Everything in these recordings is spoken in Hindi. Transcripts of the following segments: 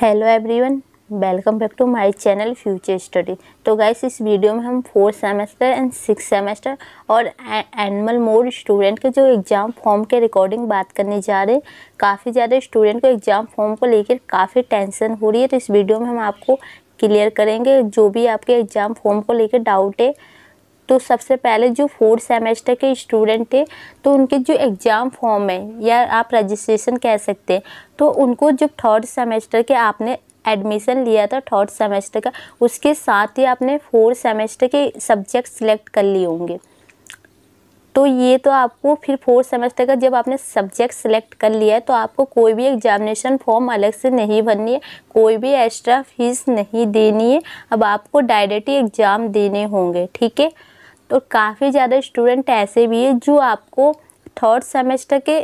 hello everyone welcome back to my channel future study तो गाइस इस वीडियो में हम fourth semester and six semester और एनिमल मोड स्टूडेंट के जो एग्ज़ाम फॉर्म के रिकॉर्डिंग बात करने जा रहे हैं काफ़ी ज़्यादा स्टूडेंट को एग्ज़ाम फॉर्म को लेकर काफ़ी टेंशन हो रही है तो इस वीडियो में हम आपको क्लियर करेंगे जो भी आपके एग्ज़ाम फॉर्म को लेकर डाउट है तो सबसे पहले जो फोर्थ सेमेस्टर के स्टूडेंट थे तो उनके जो एग्ज़ाम फॉर्म है या आप रजिस्ट्रेशन कह सकते हैं तो उनको जो थर्ड सेमेस्टर के आपने एडमिशन लिया था थर्ड सेमेस्टर का उसके साथ ही आपने फोर्थ सेमेस्टर के सब्जेक्ट सिलेक्ट कर लिए होंगे तो ये तो आपको फिर फोर्थ सेमेस्टर का जब आपने सब्जेक्ट सेलेक्ट कर लिया है तो आपको कोई भी एग्जामिनेशन फॉर्म अलग से नहीं भरनी है कोई भी एक्स्ट्रा फीस नहीं देनी है अब आपको डायरेक्ट ही एग्ज़ाम देने होंगे ठीक है और काफ़ी ज़्यादा स्टूडेंट ऐसे भी हैं जो आपको थर्ड सेमेस्टर के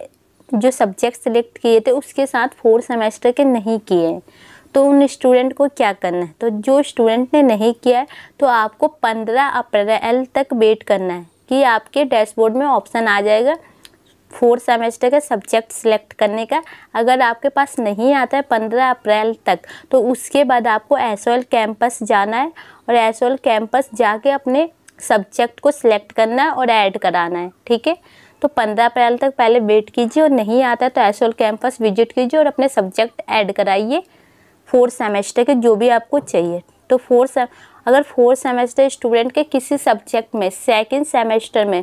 जो सब्जेक्ट सेलेक्ट किए थे उसके साथ फोर्थ सेमेस्टर के नहीं किए तो उन स्टूडेंट को क्या करना है तो जो स्टूडेंट ने नहीं किया है तो आपको पंद्रह अप्रैल तक वेट करना है कि आपके डैशबोर्ड में ऑप्शन आ जाएगा फोर्थ सेमेस्टर का सब्जेक्ट सिलेक्ट करने का अगर आपके पास नहीं आता है पंद्रह अप्रैल तक तो उसके बाद आपको एस कैंपस जाना है और एस कैंपस जाके अपने सब्जेक्ट को सिलेक्ट करना है और ऐड कराना है ठीक है तो पंद्रह अप्रैल तक पहले वेट कीजिए और नहीं आता है तो एसोल कैंपस विजिट कीजिए और अपने सब्जेक्ट ऐड कराइए फोर्थ सेमेस्टर के जो भी आपको चाहिए तो फोर्थ अगर फोर्थ सेमेस्टर स्टूडेंट के किसी सब्जेक्ट में सेकेंड सेमेस्टर में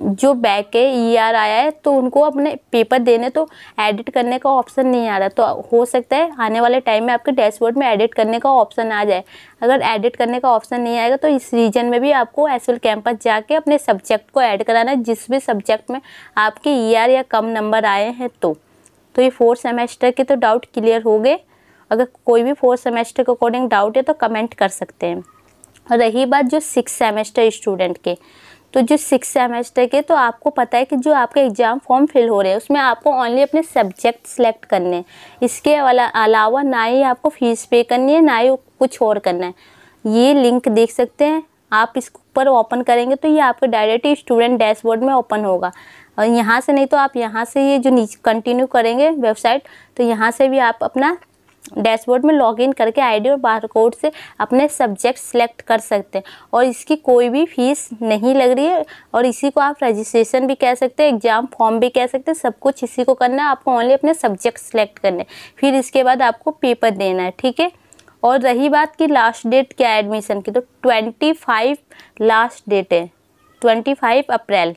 जो बैक है ई आर आया है तो उनको अपने पेपर देने तो एडिट करने का ऑप्शन नहीं आ रहा तो हो सकता है आने वाले टाइम में आपके डैशबोर्ड में एडिट करने का ऑप्शन आ जाए अगर एडिट करने का ऑप्शन नहीं आएगा तो इस रीजन में भी आपको एस कैंपस जाके अपने सब्जेक्ट को ऐड कराना है जिस भी सब्जेक्ट में आपके ई e या कम नंबर आए हैं तो तो ये फोर्थ सेमेस्टर के तो डाउट क्लियर हो गए अगर कोई भी फोर्थ सेमेस्टर के अकॉर्डिंग डाउट है तो कमेंट कर सकते हैं और रही बात जो सिक्स सेमेस्टर स्टूडेंट के तो जो सिक्स सेमेस्टर के तो आपको पता है कि जो आपके एग्ज़ाम फॉर्म फिल हो रहे हैं उसमें आपको ओनली अपने सब्जेक्ट सेलेक्ट करने हैं इसके अलावा ना ही आपको फ़ीस पे करनी है ना ही कुछ और करना है ये लिंक देख सकते हैं आप इसके ऊपर ओपन करेंगे तो ये आपके डायरेक्ट स्टूडेंट डैशबोर्ड में ओपन होगा और यहाँ से नहीं तो आप यहाँ से ये जो नीचे कंटिन्यू करेंगे वेबसाइट तो यहाँ से भी आप अपना डैशबोर्ड में लॉगिन करके आईडी और बारकोड से अपने सब्जेक्ट सेलेक्ट कर सकते हैं और इसकी कोई भी फीस नहीं लग रही है और इसी को आप रजिस्ट्रेशन भी कह सकते हैं एग्ज़ाम फॉर्म भी कह सकते हैं सब कुछ इसी को करना है आपको ओनली अपने सब्जेक्ट सेलेक्ट करने फिर इसके बाद आपको पेपर देना है ठीक है और रही बात की लास्ट डेट क्या है एडमिशन की तो ट्वेंटी फाइव लास्ट डेट है ट्वेंटी फाइव अप्रैल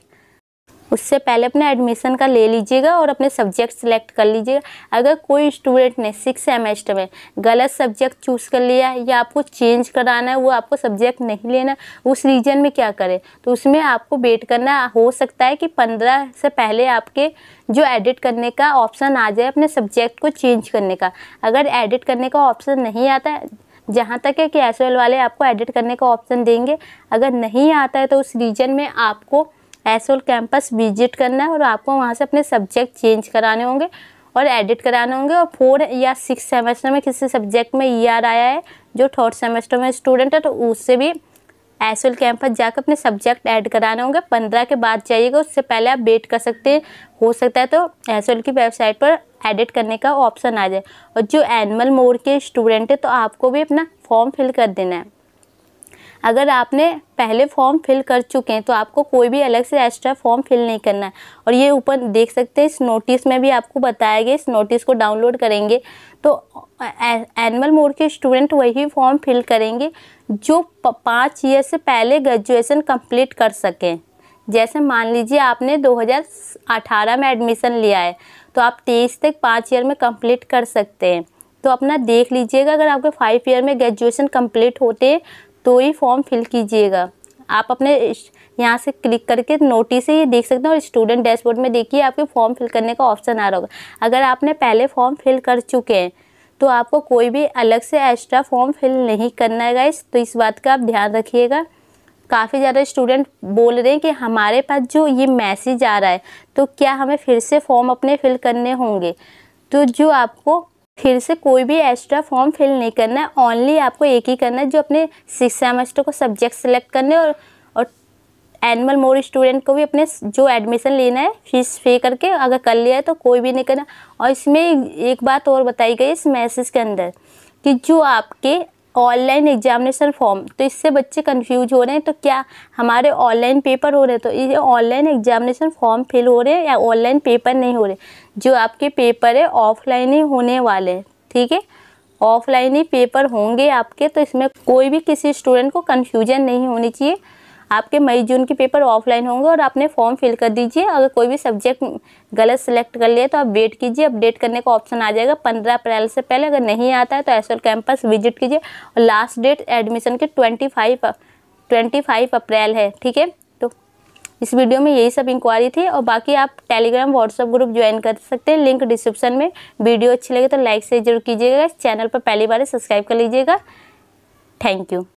उससे पहले अपने एडमिशन का ले लीजिएगा और अपने सब्जेक्ट सेलेक्ट कर लीजिएगा अगर कोई स्टूडेंट ने सिक्स सेमेस्टर में गलत सब्जेक्ट चूज़ कर लिया है या आपको चेंज कराना है वो आपको सब्जेक्ट नहीं लेना उस रीजन में क्या करें तो उसमें आपको वेट करना हो सकता है कि पंद्रह से पहले आपके जो एडिट करने का ऑप्शन आ जाए अपने सब्जेक्ट को चेंज करने का अगर एडिट करने का ऑप्शन नहीं आता है जहाँ तक है कि एस वाले आपको एडिट करने का ऑप्शन देंगे अगर नहीं आता है तो उस रीजन में आपको एसोल कैंपस विजिट करना है और आपको वहाँ से अपने सब्जेक्ट चेंज कराने होंगे और एडिट कराने होंगे और फोर या सिक्स सेमेस्टर में किसी सब्जेक्ट में ई आया है जो थर्ड सेमेस्टर में स्टूडेंट है तो उससे भी एसोल कैंपस जाकर अपने सब्जेक्ट ऐड कराने होंगे पंद्रह के बाद जाइएगा उससे पहले आप वेट कर सकते हैं हो सकता है तो एसोल की वेबसाइट पर एडिट करने का ऑप्शन आ जाए और जो एनिमल मोड के स्टूडेंट है तो आपको भी अपना फॉर्म फिल कर देना है अगर आपने पहले फॉर्म फिल कर चुके हैं तो आपको कोई भी अलग से एक्स्ट्रा फॉर्म फिल नहीं करना है और ये ऊपर देख सकते हैं इस नोटिस में भी आपको बताया गया इस नोटिस को डाउनलोड करेंगे तो एनुअल मोड के स्टूडेंट वही फॉर्म फिल करेंगे जो पाँच ईयर से पहले ग्रेजुएसन कम्प्लीट कर सकें जैसे मान लीजिए आपने 2018 में एडमिशन लिया है तो आप 23 तक पाँच ईयर में कंप्लीट कर सकते हैं तो अपना देख लीजिएगा अगर आपके फाइव ईयर में ग्रेजुएशन कंप्लीट होते हैं तो ये फॉर्म फिल कीजिएगा आप अपने यहाँ से क्लिक करके नोटिस ही देख सकते हैं और स्टूडेंट डैशबोर्ड में देखिए आपके फॉर्म फिल करने का ऑप्शन आ रहा होगा अगर आपने पहले फॉर्म फिल कर चुके हैं तो आपको कोई भी अलग से एक्स्ट्रा फॉर्म फिल नहीं करना है गाइस तो इस बात का आप ध्यान रखिएगा काफ़ी ज़्यादा स्टूडेंट बोल रहे हैं कि हमारे पास जो ये मैसेज आ रहा है तो क्या हमें फिर से फॉर्म अपने फिल करने होंगे तो जो आपको फिर से कोई भी एक्स्ट्रा फॉर्म फिल नहीं करना है ओनली आपको एक ही करना है जो अपने सिक्स सेमेस्टर को सब्जेक्ट सेलेक्ट करने और और एनुअल मोर स्टूडेंट को भी अपने जो एडमिशन लेना है फीस पे करके अगर कर लिया है तो कोई भी नहीं करना और इसमें एक बात और बताई गई इस मैसेज के अंदर कि जो आपके ऑनलाइन एग्जामिनेशन फॉर्म तो इससे बच्चे कंफ्यूज हो रहे हैं तो क्या हमारे ऑनलाइन पेपर हो रहे हैं तो ये ऑनलाइन एग्जामिनेशन फॉर्म फिल हो रहे हैं या ऑनलाइन पेपर नहीं हो रहे जो आपके पेपर है ऑफलाइन ही होने वाले हैं ठीक है ऑफलाइन ही पेपर होंगे आपके तो इसमें कोई भी किसी स्टूडेंट को कन्फ्यूजन नहीं होनी चाहिए आपके मई जून के पेपर ऑफलाइन होंगे और आपने फॉर्म फिल कर दीजिए अगर कोई भी सब्जेक्ट गलत सेलेक्ट कर लिया तो आप वेट कीजिए अपडेट करने का ऑप्शन आ जाएगा पंद्रह अप्रैल से पहले अगर नहीं आता है तो एस कैंपस विजिट कीजिए और लास्ट डेट एडमिशन के twenty five twenty five April है ठीक है तो इस वीडियो में यही सब इंक्वायरी थी और बाकी आप टेलीग्राम व्हाट्सअप ग्रुप ज्वाइन कर सकते हैं लिंक डिस्क्रिप्शन में वीडियो अच्छी लगे तो लाइक से जरूर कीजिएगा चैनल पर पहली बार सब्सक्राइब कर लीजिएगा थैंक यू